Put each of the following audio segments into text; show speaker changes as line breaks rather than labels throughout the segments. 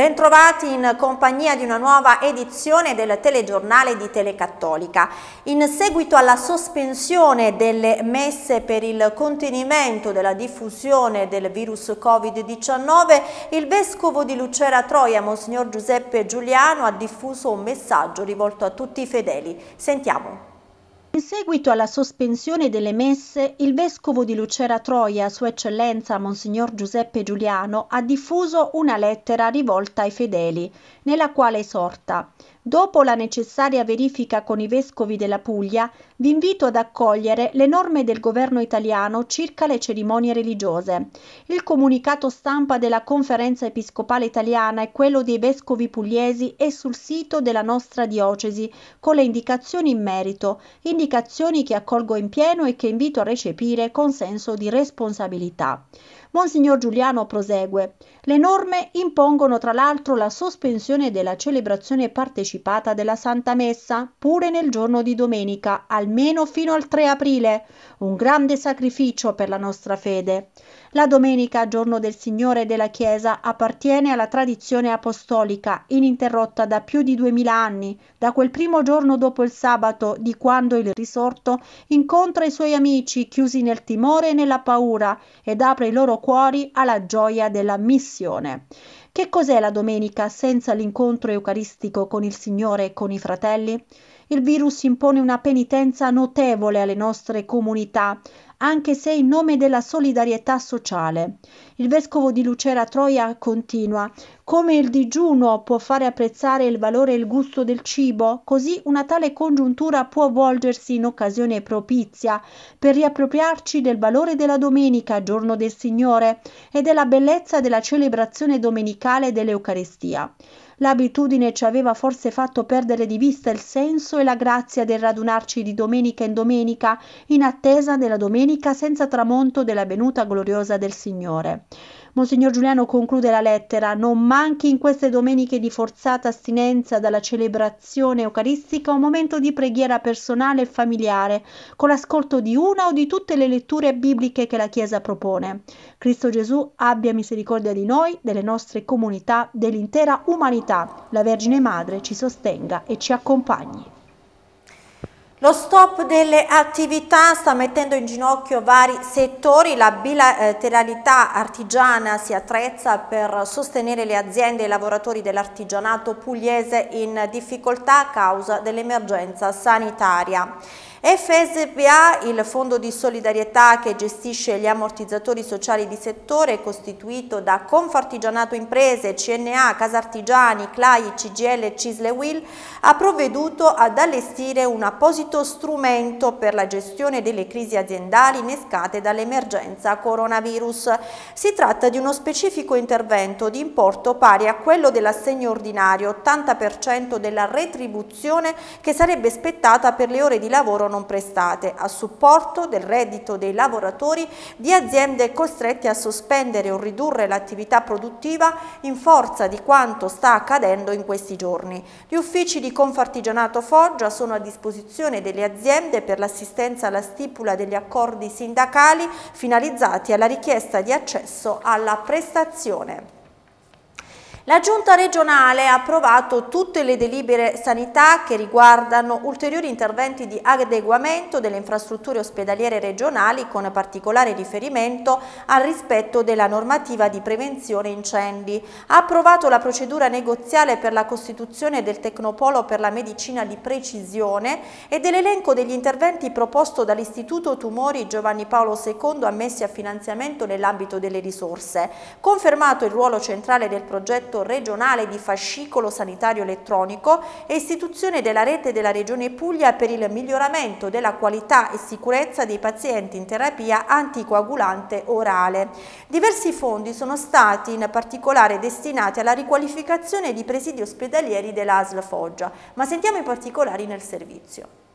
Bentrovati in compagnia di una nuova edizione del telegiornale di Telecattolica. In seguito alla sospensione delle messe per il contenimento della diffusione del virus Covid-19, il vescovo di Lucera Troia, Monsignor Giuseppe Giuliano, ha diffuso un messaggio rivolto a tutti i fedeli. Sentiamo. In seguito alla sospensione delle messe, il vescovo di Lucera Troia, Sua Eccellenza Monsignor Giuseppe Giuliano, ha diffuso una lettera rivolta ai fedeli, nella quale esorta Dopo la necessaria verifica con i vescovi della Puglia, vi invito ad accogliere le norme del governo italiano circa le cerimonie religiose. Il comunicato stampa della Conferenza Episcopale Italiana e quello dei vescovi pugliesi è sul sito della nostra diocesi con le indicazioni in merito, indicazioni che accolgo in pieno e che invito a recepire con senso di responsabilità. Monsignor Giuliano prosegue. Le norme impongono tra l'altro la sospensione della celebrazione partecipata della Santa Messa, pure nel giorno di domenica, almeno fino al 3 aprile, un grande sacrificio per la nostra fede. La domenica, giorno del Signore e della Chiesa, appartiene alla tradizione apostolica, ininterrotta da più di duemila anni, da quel primo giorno dopo il sabato di quando il risorto incontra i suoi amici chiusi nel timore e nella paura ed apre i loro cuori alla gioia della missione. Che cos'è la domenica senza l'incontro eucaristico con il Signore e con i fratelli? Il virus impone una penitenza notevole alle nostre comunità, anche se in nome della solidarietà sociale. Il vescovo di Lucera Troia continua: Come il digiuno può fare apprezzare il valore e il gusto del cibo, così una tale congiuntura può volgersi in occasione propizia per riappropriarci del valore della domenica, giorno del Signore, e della bellezza della celebrazione domenicale dell'Eucarestia. L'abitudine ci aveva forse fatto perdere di vista il senso e la grazia del radunarci di domenica in domenica in attesa della domenica senza tramonto della venuta gloriosa del Signore. Monsignor Giuliano conclude la lettera: Non manchi in queste domeniche di forzata astinenza dalla celebrazione eucaristica un momento di preghiera personale e familiare, con l'ascolto di una o di tutte le letture bibliche che la Chiesa propone. Cristo Gesù abbia misericordia di noi, delle nostre comunità, dell'intera umanità. La Vergine Madre ci sostenga e ci accompagni. Lo stop delle attività sta mettendo in ginocchio vari settori, la bilateralità artigiana si attrezza per sostenere le aziende e i lavoratori dell'artigianato pugliese in difficoltà a causa dell'emergenza sanitaria. FSPA, il fondo di solidarietà che gestisce gli ammortizzatori sociali di settore, costituito da Confartigianato Imprese, CNA, Casartigiani, CLAI, CGL Cisle Will, ha provveduto ad allestire un apposito strumento per la gestione delle crisi aziendali innescate dall'emergenza coronavirus. Si tratta di uno specifico intervento di importo pari a quello dell'assegno ordinario, 80% della retribuzione che sarebbe spettata per le ore di lavoro non prestate a supporto del reddito dei lavoratori di aziende costrette a sospendere o ridurre l'attività produttiva in forza di quanto sta accadendo in questi giorni. Gli uffici di Confartigianato Foggia sono a disposizione delle aziende per l'assistenza alla stipula degli accordi sindacali finalizzati alla richiesta di accesso alla prestazione. La Giunta regionale ha approvato tutte le delibere sanità che riguardano ulteriori interventi di adeguamento delle infrastrutture ospedaliere regionali con particolare riferimento al rispetto della normativa di prevenzione incendi. Ha approvato la procedura negoziale per la costituzione del Tecnopolo per la medicina di precisione e dell'elenco degli interventi proposto dall'Istituto Tumori Giovanni Paolo II ammessi a finanziamento nell'ambito delle risorse. Confermato il ruolo centrale del progetto progetto regionale di fascicolo sanitario elettronico e istituzione della rete della Regione Puglia per il miglioramento della qualità e sicurezza dei pazienti in terapia anticoagulante orale. Diversi fondi sono stati in particolare destinati alla riqualificazione di presidi ospedalieri dell'ASL Foggia, ma sentiamo i particolari nel servizio.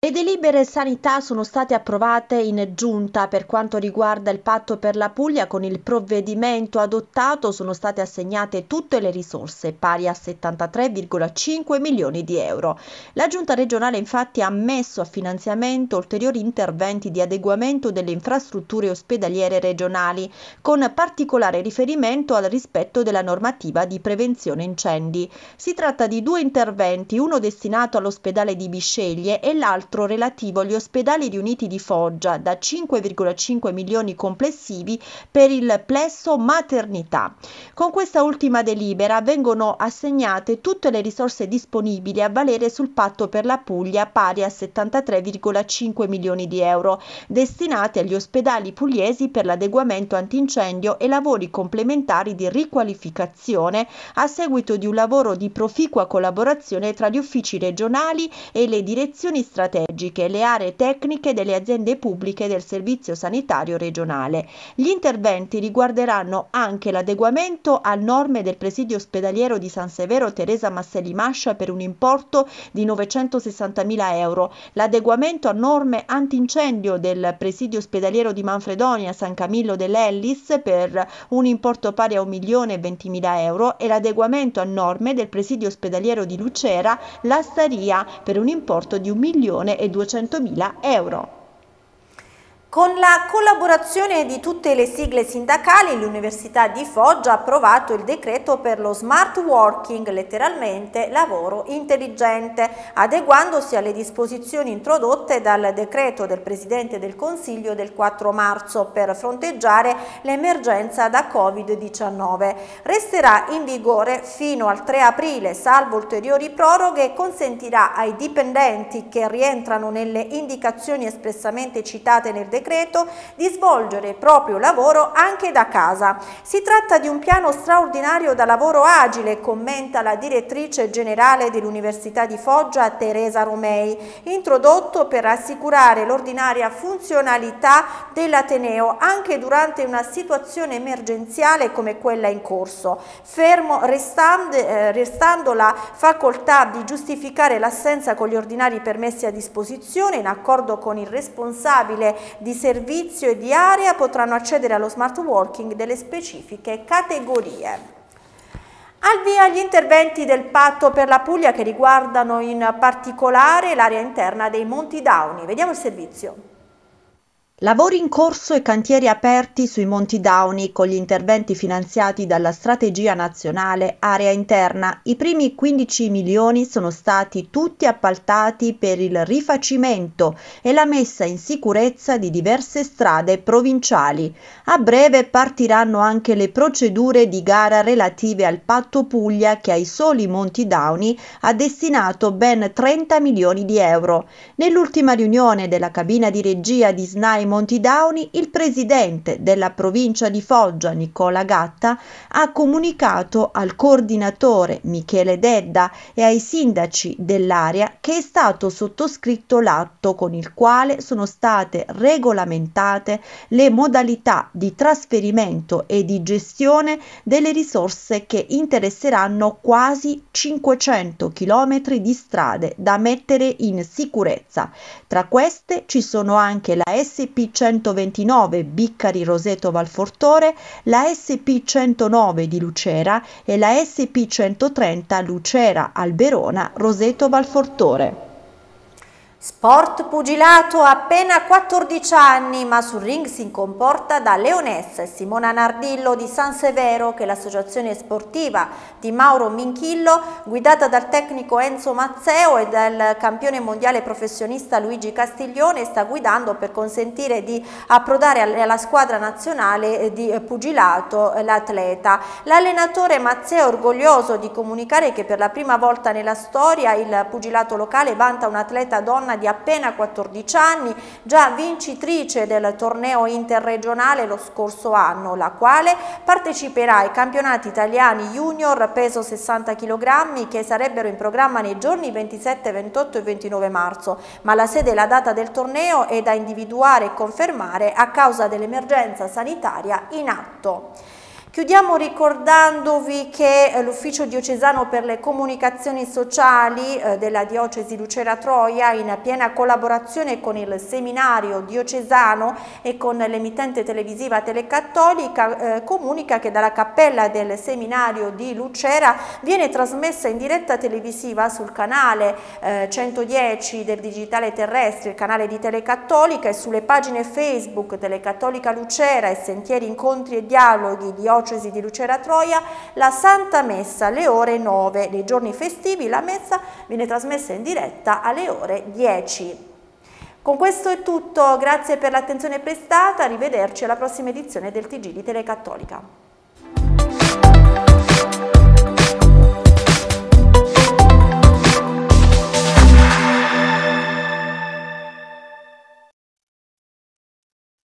Le delibere sanità sono state approvate in giunta per quanto riguarda il patto per la Puglia. Con il provvedimento adottato sono state assegnate tutte le risorse, pari a 73,5 milioni di euro. La giunta regionale infatti ha messo a finanziamento ulteriori interventi di adeguamento delle infrastrutture ospedaliere regionali, con particolare riferimento al rispetto della normativa di prevenzione incendi. Si tratta di due interventi, uno destinato all'ospedale di Bisceglie e l'altro l'altro relativo agli ospedali riuniti di Foggia da 5,5 milioni complessivi per il plesso maternità. Con questa ultima delibera vengono assegnate tutte le risorse disponibili a valere sul patto per la Puglia pari a 73,5 milioni di euro destinate agli ospedali pugliesi per l'adeguamento antincendio e lavori complementari di riqualificazione a seguito di un lavoro di proficua collaborazione tra gli uffici regionali e le direzioni strategiche strategiche le aree tecniche delle aziende pubbliche del Servizio Sanitario Regionale. Gli interventi riguarderanno anche l'adeguamento a norme del presidio ospedaliero di San Severo Teresa Masselli Mascia per un importo di 960.000 euro, l'adeguamento a norme antincendio del presidio ospedaliero di Manfredonia San Camillo dell'Ellis per un importo pari a 1.020.000 euro e l'adeguamento a norme del presidio ospedaliero di Lucera, la Staria, per un importo di 1 milione milione e 200 mila euro. Con la collaborazione di tutte le sigle sindacali, l'Università di Foggia ha approvato il decreto per lo smart working, letteralmente lavoro intelligente, adeguandosi alle disposizioni introdotte dal decreto del Presidente del Consiglio del 4 marzo per fronteggiare l'emergenza da Covid-19. Resterà in vigore fino al 3 aprile, salvo ulteriori proroghe, e consentirà ai dipendenti che rientrano nelle indicazioni espressamente citate nel decreto decreto, di svolgere il proprio lavoro anche da casa. Si tratta di un piano straordinario da lavoro agile, commenta la direttrice generale dell'Università di Foggia Teresa Romei, introdotto per assicurare l'ordinaria funzionalità dell'Ateneo anche durante una situazione emergenziale come quella in corso, fermo restando, eh, restando la facoltà di giustificare l'assenza con gli ordinari permessi a disposizione in accordo con il responsabile di di servizio e di area potranno accedere allo smart working delle specifiche categorie. Al via gli interventi del patto per la Puglia che riguardano in particolare l'area interna dei Monti Dauni. Vediamo il servizio. Lavori in corso e cantieri aperti sui Monti Dauni con gli interventi finanziati dalla Strategia Nazionale Area Interna. I primi 15 milioni sono stati tutti appaltati per il rifacimento e la messa in sicurezza di diverse strade provinciali. A breve partiranno anche le procedure di gara relative al patto Puglia che ai soli Monti Dauni ha destinato ben 30 milioni di euro. Nell'ultima riunione della cabina di regia di SNAI Monti Dauni, il presidente della provincia di Foggia, Nicola Gatta, ha comunicato al coordinatore Michele Dedda e ai sindaci dell'area che è stato sottoscritto l'atto con il quale sono state regolamentate le modalità di trasferimento e di gestione delle risorse che interesseranno quasi 500 km di strade da mettere in sicurezza. Tra queste ci sono anche la SP SP129 Biccari Roseto Valfortore, la SP109 di Lucera e la SP130 Lucera Alberona Roseto Valfortore. Sport pugilato ha appena 14 anni, ma sul ring si comporta da leonessa e Simona Nardillo di San Severo che l'associazione sportiva di Mauro Minchillo, guidata dal tecnico Enzo Mazzeo e dal campione mondiale professionista Luigi Castiglione, sta guidando per consentire di approdare alla squadra nazionale di pugilato l'atleta. L'allenatore Mazzeo è orgoglioso di comunicare che per la prima volta nella storia il pugilato locale vanta un atleta donna donna di appena 14 anni, già vincitrice del torneo interregionale lo scorso anno, la quale parteciperà ai campionati italiani junior peso 60 kg che sarebbero in programma nei giorni 27, 28 e 29 marzo, ma la sede e la data del torneo è da individuare e confermare a causa dell'emergenza sanitaria in atto. Chiudiamo ricordandovi che eh, l'Ufficio diocesano per le comunicazioni sociali eh, della diocesi Lucera Troia, in piena collaborazione con il seminario diocesano e con l'emittente televisiva Telecattolica, eh, comunica che dalla cappella del seminario di Lucera viene trasmessa in diretta televisiva sul canale 110 del digitale terrestre, il canale di Telecattolica e sulle pagine Facebook Telecattolica Lucera e Sentieri Incontri e Dialoghi di oggi diocesi di Lucera Troia la Santa Messa alle ore 9. Nei giorni festivi la messa viene trasmessa in diretta alle ore 10. Con questo è tutto, grazie per l'attenzione prestata, arrivederci alla prossima edizione del TG di Telecattolica.